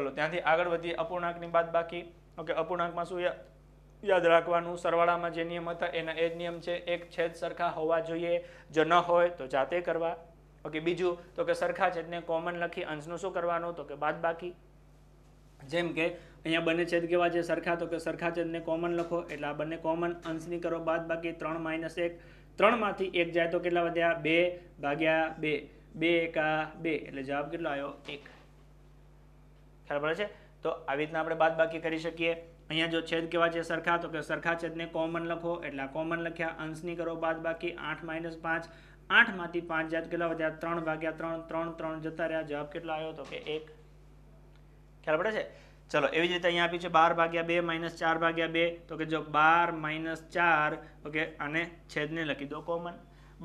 ચલો ત્યાંથી આગળ વધીએ અપૂર્ણાંકની બાદ બાકી ઓકે અપૂર્ણાંકમાં શું યાદ રાખવાનું સરવાળામાં જે નિયમ હતા એના એ જ નિયમ છે એક છેદ સરખા હોવા જોઈએ જો ન હોય તો જાતે કરવા ઓકે બીજું તો કે સરખા છેદને કોમન લખી અંશનું શું કરવાનું તો કે બાદ બાકી જેમ કે અહીંયા બંને છેદ કેવા છે સરખા તો કે સરખા છેદને કોમન લખો એટલે આ બંને કોમન અંશની કરો બાદ બાકી ત્રણ માઇનસ એક ત્રણમાંથી એક જાય તો કેટલા વધ્યા બે ભાગ્યા બે બે એકા બે એટલે જવાબ કેટલો આવ્યો એક ખ્યાલ પડે છે તો આવી રીતના આપણે બાદ બાકી કરી શકીએ અહીંયા જો છેદ કેવા છે સરખા તો કે સરખા છેદને કોમન લખો એટલે કોમન લખ્યા અંશની કરો બાદ બાકી આઠ માઇનસ પાંચ આઠમાંથી પાંચ જાત કેટલા વધ્યા ત્રણ ભાગ્યા ત્રણ ત્રણ ત્રણ જતા રહ્યા જવાબ કેટલો આવ્યો તો કે એક ખ્યાલ પડે છે ચલો એવી જ રીતે અહીંયા આપ્યું છે બાર ભાગ્યા બે માઇનસ ચાર ભાગ્યા બે તો કે જો બાર માઇનસ ચાર ઓકે અને છેદને લખી દો કોમન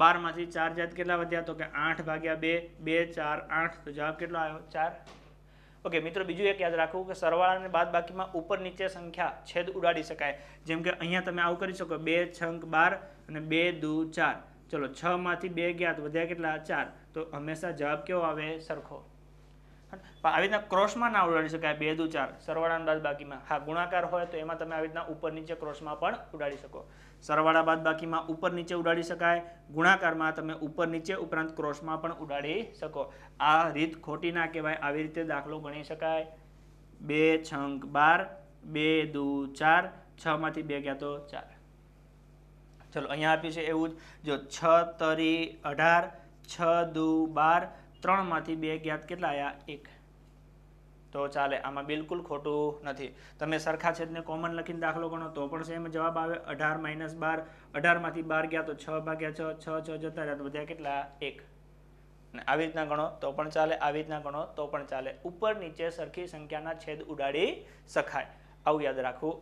બારમાંથી ચાર જાત કેટલા વધ્યા તો કે આઠ ભાગ્યા બે બે ચાર આઠ તો જવાબ કેટલો આવ્યો ચાર ઓકે મિત્રો બીજું એક યાદ રાખવું કે સરવાળા અને બાદ બાકીમાં ઉપર નીચે સંખ્યા છેદ ઉડાડી શકાય જેમ કે અહીંયા તમે આવું કરી શકો બે છંક બાર અને બે દુ ચાર ચલો છ માંથી બે ગયા તો વધ્યા કેટલા ચાર તો હંમેશા જવાબ કેવો આવે સરખો આવી રીતના ક્રોસમાં ના ઉડાડી શકાય બે દુ ચાર સરવાળાના બાદ બાકીમાં હા ગુણાકાર હોય તો એમાં તમે આવી રીતના ઉપર નીચે ક્રોસમાં પણ ઉડાડી શકો સરવાળા બાદ બાકીમાં ઉપર નીચે ઉડાડી શકાય ગુણાકારમાં તમે ઉપર નીચે ઉપરાંત ક્રોસમાં પણ ઉડાડી શકો આ રીત ખોટી ના કહેવાય આવી રીતે દાખલો ગણી શકાય બે છંક બાર બે દુ ચાર છમાંથી બે ગયા તો ચાર ચલો અહીંયા આપ્યું છે એવું જ જો છ તરી અઢાર છ દુ બાર ત્રણમાંથી બે જ્ઞાત કેટલા આવ્યા એક તો ચાલે આમાં બિલકુલ ખોટું નથી તમે સરખા છેદને કોમન લખીને દાખલો ગણો તો પણ સેમ જવાબ આવે અઢાર માઇનસ બાર અઢારમાંથી બાર ગયા તો છ ભાગ્યા છ છ છ જતા રહ્યા તો બધા કેટલા એક ને આવી રીતના ગણો તો પણ ચાલે આવી રીતના ગણો તો પણ ચાલે ઉપર નીચે સરખી સંખ્યાના છેદ ઉડાડી શકાય આવું યાદ રાખવું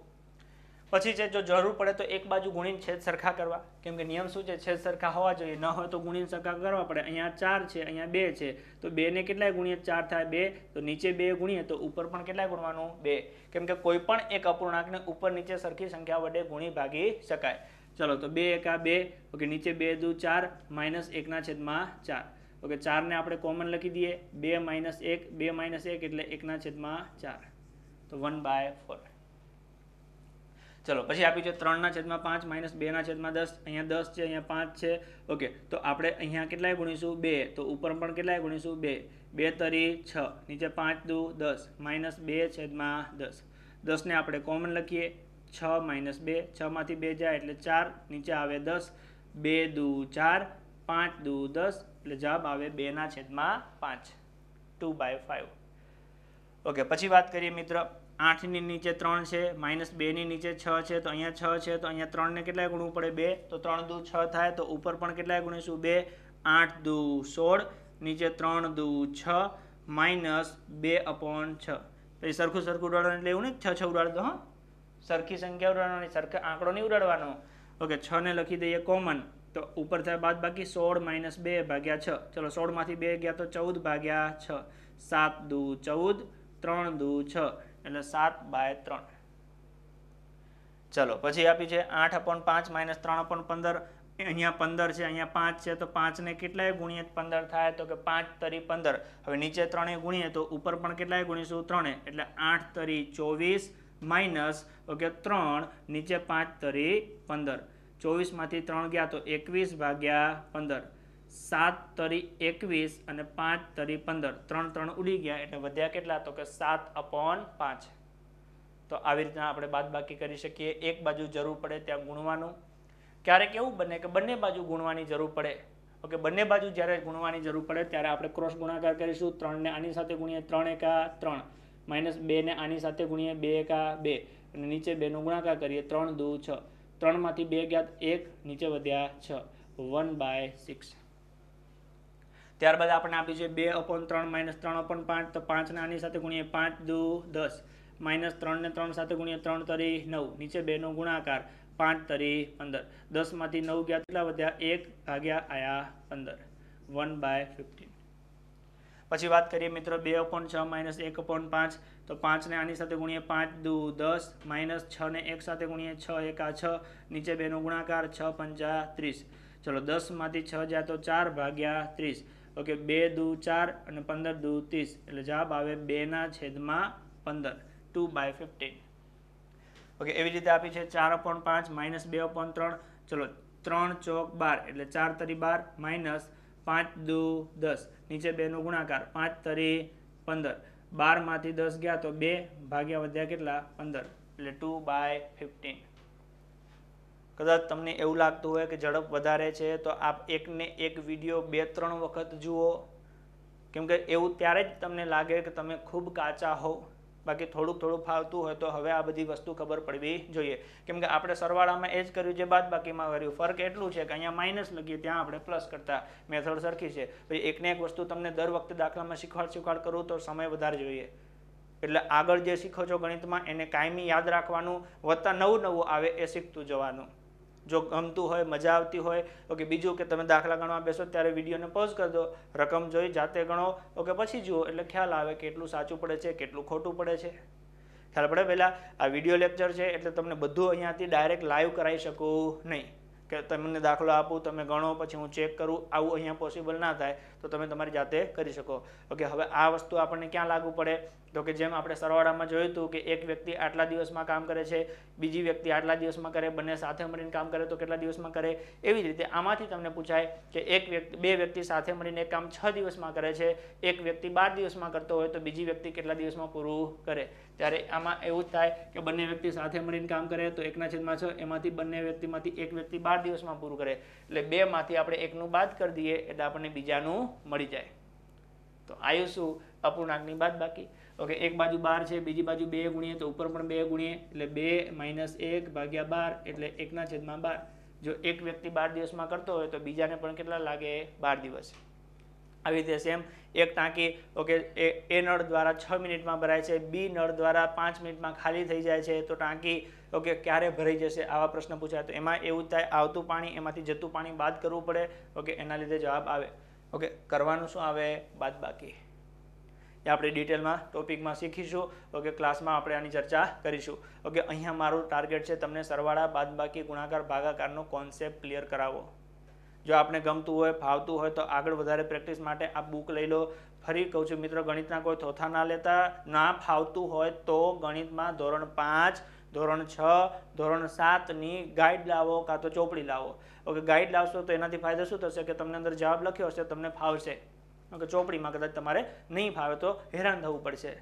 પછી છે જો જરૂર પડે તો એક બાજુ ગુણીને છેદ સરખા કરવા કેમ કે નિયમ શું છે છેદ સરખા હોવા જોઈએ ન હોય તો ગુણીને સરખા કરવા પડે અહીંયા ચાર છે અહીંયા બે છે તો બેને કેટલાય ગુણીએ ચાર થાય બે તો નીચે બે ગુણીએ તો ઉપર પણ કેટલાય ગુણવાનું બે કેમ કે કોઈ પણ એક અપૂર્ણાંકને ઉપર નીચે સરખી સંખ્યા વડે ગુણી ભાગી શકાય ચલો તો બે એકા બે ઓકે નીચે બે દુ ચાર માઇનસ એકના છેદમાં ચાર ઓકે ચારને આપણે કોમન લખી દઈએ બે માઇનસ એક બે માઇનસ એક એટલે એકના છેદમાં ચાર તો વન બાય ફોર ચલો પછી આપી છે ત્રણના છેદમાં પાંચ માઇનસ બેના છેદમાં દસ અહીંયા દસ છે અહીંયા પાંચ છે ઓકે તો આપણે અહીંયા કેટલાય ગુણીશું બે તો ઉપર પણ કેટલાય ગુણીશું બે બે તરી છ નીચે પાંચ દુ દસ માઇનસ બે છેદમાં દસ દસને આપણે કોમન લખીએ છ માઇનસ બે છમાંથી બે જાય એટલે ચાર નીચે આવે દસ બે દુ ચાર પાંચ દુ દસ એટલે જવાબ આવે બેના છેદમાં પાંચ ટુ બાય ફાઇવ ઓકે પછી વાત કરીએ મિત્ર આઠની નીચે ત્રણ છે માઇનસ બેની નીચે છ છે તો અહીંયા છ છે તો અહીંયા ત્રણને કેટલાય ગુણવું પડે બે તો ત્રણ દુ છ થાય તો ઉપર પણ કેટલાય ગુણીશું બે આઠ દુ સોળ નીચે ત્રણ દુ છ માઇનસ બે અપોન છ પછી સરખું સરખું ઉડાડવાનું એટલે એવું નહીં છ છ ઉડાડ દો હા સરખી સંખ્યા ઉડાડવાની સરખા આંકડો નહીં ઉડાડવાનો ઓકે છને લખી દઈએ કોમન તો ઉપર થાય બાદ બાકી સોળ માઇનસ બે ભાગ્યા છ ચલો સોળમાંથી બે ગયા તો ચૌદ ભાગ્યા છ સાત દુ ચૌદ ત્રણ દુ છ એટલે સાત બાય ત્રણ ચલો પછી આપી છે આઠ અપોન પાંચ માઇનસ ત્રણ અપોન પંદર અહીંયા પંદર છે અહીંયા પાંચ છે તો પાંચને કેટલાય ગુણીએ પંદર થાય તો કે પાંચ તરી પંદર હવે નીચે ત્રણે ગુણીએ તો ઉપર પણ કેટલાય ગુણીશું ત્રણે એટલે આઠ તરી ચોવીસ માઇનસ ઓકે ત્રણ નીચે પાંચ તરી પંદર ચોવીસમાંથી ત્રણ ગયા તો એકવીસ ભાગ્યા પંદર સાત તરી એકવીસ અને પાંચ તરી પંદર ત્રણ ત્રણ ઉડી ગયા એટલે વધ્યા કેટલા તો કે સાત અપોન પાંચ તો આવી રીતના આપણે બાદ બાકી કરી શકીએ એક બાજુ જરૂર પડે ત્યાં ગુણવાનું ક્યારેક એવું બને કે બંને બાજુ ગુણવાની જરૂર પડે ઓકે બંને બાજુ જ્યારે ગુણવાની જરૂર પડે ત્યારે આપણે ક્રોસ ગુણાકાર કરીશું ત્રણને આની સાથે ગુણીએ ત્રણ એકા ત્રણ માઇનસ બેને આની સાથે ગુણીએ બે એકા બે અને નીચે બેનો ગુણાકાર કરીએ ત્રણ દૂ છ ત્રણમાંથી બે ગયા એક નીચે વધ્યા છ વન બાય સિક્સ ત્યારબાદ આપણને આપ્યું છે બે અપોન ત્રણ માઇનસ ત્રણ અપોન પાંચ તો પાંચને આની સાથે ગુણીએ પાંચ દુ દસ માઇનસ ત્રણને ત્રણ સાથે ગુણીએ ત્રણ તરી નવ નીચે બેનો ગુણાકાર પાંચ તરી પંદર દસમાંથી નવ ગયા કેટલા વધ્યા એક ભાગ્યા આયા પંદર વન બાય ફિફ્ટીન પછી વાત કરીએ મિત્રો બે અપોન છ માઇનસ એક અપોન પાંચ તો પાંચને આની સાથે ગુણીએ પાંચ દુ દસ માઇનસ છને એક સાથે ગુણીએ છ એક આ છ નીચે બેનો ગુણાકાર છ પંચા ત્રીસ ચલો દસમાંથી છ જાય તો ચાર ભાગ્યા ત્રીસ ઓકે બે દુ ચાર અને પંદર દુ ત્રીસ એટલે જવાબ આવે બેના છેદમાં પંદર ટુ બાય ફિફ્ટીન ઓકે એવી રીતે આપી છે ચાર અપોન પાંચ માઇનસ બે અપોન ત્રણ ચલો ત્રણ ચોક બાર એટલે ચાર તરી બાર માઇનસ પાંચ દુ દસ નીચે બેનો ગુણાકાર પાંચ તરી પંદર બારમાંથી દસ ગયા તો બે ભાગ્યા વધ્યા કેટલા પંદર એટલે ટુ બાય ફિફ્ટીન કદાચ તમને એવું લાગતું હોય કે ઝડપ વધારે છે તો આપ એકને એક વિડીયો બે ત્રણ વખત જુઓ કેમકે એવું ત્યારે જ તમને લાગે કે તમે ખૂબ કાચા હો બાકી થોડુંક થોડું ફાવતું હોય તો હવે આ બધી વસ્તુ ખબર પડવી જોઈએ કેમકે આપણે સરવાળામાં એ જ કર્યું જે બાદ બાકીમાં કર્યું ફર્ક એટલું છે કે અહીંયા માઇનસ લખીએ ત્યાં આપણે પ્લસ કરતા મેથડ સરખી છે પછી એકને એક વસ્તુ તમને દર વખતે દાખલામાં શીખવાડ શીખવાડ કરું તો સમય વધારે જોઈએ એટલે આગળ જે શીખો છો ગણિતમાં એને કાયમી યાદ રાખવાનું વત્તા નવું નવું આવે એ શીખતું જવાનું જો ગમતું હોય મજા આવતી હોય ઓકે બીજું કે તમે દાખલા ગણવા બેસો ત્યારે વિડીયોને પોઝ કરી દો રકમ જોઈ જાતે ગણો ઓકે પછી જુઓ એટલે ખ્યાલ આવે કે કેટલું સાચું પડે છે કેટલું ખોટું પડે છે ખ્યાલ પડે પહેલાં આ વિડીયો લેક્ચર છે એટલે તમને બધું અહીંયાથી ડાયરેક્ટ લાઈવ કરાવી શકું નહીં કે તમને દાખલો આપું તમે ગણો પછી હું ચેક કરું આવું અહીંયા પોસિબલ ના થાય તો તમે તમારી જાતે કરી શકો ઓકે હવે આ વસ્તુ આપણને ક્યાં લાગુ પડે તો કે જેમ આપણે સરવાળામાં જોયું હતું કે એક વ્યક્તિ આટલા દિવસમાં કામ કરે છે બીજી વ્યક્તિ આટલા દિવસમાં કરે બંને સાથે મળીને કામ કરે તો કેટલા દિવસમાં કરે એવી જ રીતે આમાંથી તમને પૂછાય કે એક વ્યક્તિ બે વ્યક્તિ સાથે મળીને એક કામ છ દિવસમાં કરે છે એક વ્યક્તિ બાર દિવસમાં કરતો હોય તો બીજી વ્યક્તિ કેટલા દિવસમાં પૂરું કરે ત્યારે આમાં એવું થાય કે બંને વ્યક્તિ સાથે મળીને કામ કરે તો એકના છેદમાં છ એમાંથી બંને વ્યક્તિમાંથી એક વ્યક્તિ બાર દિવસમાં પૂરું કરે એટલે બેમાંથી આપણે એકનું બાદ કરી દઈએ એટલે આપણને બીજાનું મળી જાય તો આયુ શું અપૂર્ણાંકની બાદ બાકી ઓકે એક બાજુ બાર છે બીજી બાજુ બે ગુણીએ તો ઉપર પણ બે ગુણીએ એટલે બે માઇનસ એક ભાગ્યા બાર એટલે એકના છેદમાં બાર જો એક વ્યક્તિ બાર દિવસમાં કરતો હોય તો બીજાને પણ કેટલા લાગે બાર દિવસ આવી રીતે એમ એક ટાંકી ઓકે એ નળ દ્વારા છ મિનિટમાં ભરાય છે બી નળ દ્વારા પાંચ મિનિટમાં ખાલી થઈ જાય છે તો ટાંકી ઓકે ક્યારે ભરાઈ જશે આવા પ્રશ્ન પૂછાય તો એમાં એવું થાય આવતું પાણી એમાંથી જતું પાણી બાદ કરવું પડે ઓકે એના લીધે જવાબ આવે ઓકે કરવાનું શું આવે બાદ બાકી એ આપણે ડિટેલમાં ટોપિકમાં શીખીશું ઓકે ક્લાસમાં આપણે આની ચર્ચા કરીશું ઓકે અહીંયા મારું ટાર્ગેટ છે તમને સરવાળા બાદબાકી ગુણાકાર ભાગાકારનો કોન્સેપ્ટ ક્લિયર કરાવો જો આપણે ગમતું હોય ફાવતું હોય તો આગળ વધારે પ્રેક્ટિસ માટે આ બુક લઈ લો ફરી કહું છું મિત્રો ગણિતના કોઈ થોથા ના લેતા ના ફાવતું હોય તો ગણિતમાં ધોરણ પાંચ ધોરણ છ ધોરણ સાતની ગાઈડ લાવો કાં તો ચોપડી લાવો ઓકે ગાઈડ લાવશો તો એનાથી ફાયદો શું થશે કે તમને અંદર જવાબ લખ્યો હશે તમને ફાવશે ઓકે ચોપડીમાં કદાચ તમારે નહીં ફાવે તો હેરાન થવું પડશે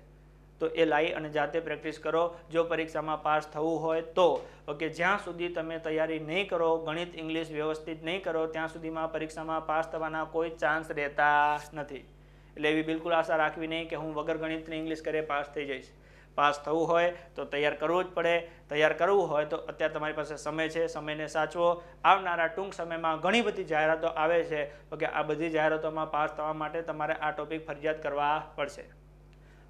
તો એ લાવી અને જાતે પ્રેક્ટિસ કરો જો પરીક્ષામાં પાસ થવું હોય તો ઓકે જ્યાં સુધી તમે તૈયારી નહીં કરો ગણિત ઇંગ્લિશ વ્યવસ્થિત નહીં કરો ત્યાં સુધીમાં પરીક્ષામાં પાસ થવાના કોઈ ચાન્સ રહેતા નથી એટલે એવી બિલકુલ આશા રાખવી નહીં કે હું વગર ગણિતની ઇંગ્લિશ કરે પાસ થઈ જઈશ પાસ થવું હોય તો તૈયાર કરવું જ પડે તૈયાર કરવું હોય તો અત્યારે તમારી પાસે સમય છે સમયને સાચવો આવનારા ટૂંક સમયમાં ઘણી બધી જાહેરાતો આવે છે ઓકે આ બધી જાહેરાતોમાં પાસ થવા માટે તમારે આ ટોપિક ફરજિયાત કરવા પડશે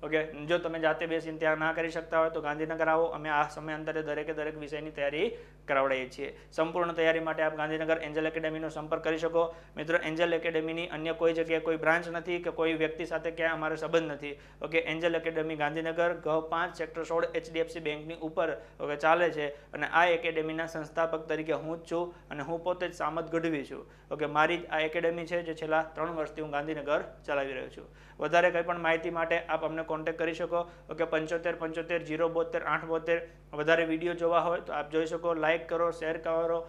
ઓકે જો તમે જાતે બેસીને ત્યાં ના કરી શકતા હોય તો ગાંધીનગર આવો અમે આ સમયાંતરે દરેકે દરેક વિષયની તૈયારી કરાવડાઈએ છીએ સંપૂર્ણ તૈયારી માટે આપ ગાંધીનગર એન્જલ એકેડેમીનો સંપર્ક કરી શકો મિત્રો એન્જલ એકેડેમીની અન્ય કોઈ જગ્યાએ કોઈ બ્રાન્ચ નથી કે કોઈ વ્યક્તિ સાથે ક્યાંય અમારો સંબંધ નથી ઓકે એન્જલ એકેડેમી ગાંધીનગર ગ પાંચ સેક્ટર સોળ એચડીએફસી બેંકની ઉપર ઓકે ચાલે છે અને આ એકેડેમીના સંસ્થાપક તરીકે હું જ છું અને હું પોતે જ સામત ગઢવી છું ઓકે મારી જ આ એકેડેમી છે જે છેલ્લા ત્રણ વર્ષથી હું ગાંધીનગર ચલાવી રહ્યો છું વધારે કંઈ પણ માહિતી માટે આપ અમને કોન્ટેક કરી શકો ઓકે પંચોતેર પંચોતેર જીરો બોતેર આઠ બોતેર વધારે વિડીયો જોવા હોય તો આપ જોઈ શકો લાઇક કરો શેર કરો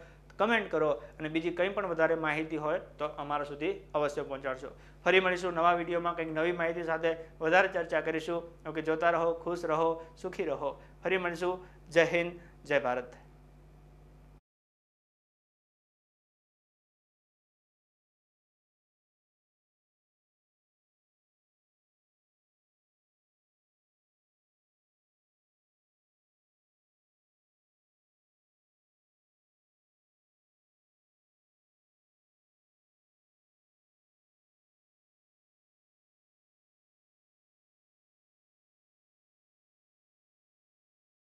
કમેન્ટ કરો અને બીજી કંઈ પણ વધારે માહિતી હોય તો અમારા સુધી અવશ્ય પહોંચાડશો ફરી મળીશું નવા વિડીયોમાં કંઈક નવી માહિતી સાથે વધારે ચર્ચા કરીશું ઓકે જોતા રહો ખુશ રહો સુખી રહો ફરી મળીશું જય હિન્દ જય ભારત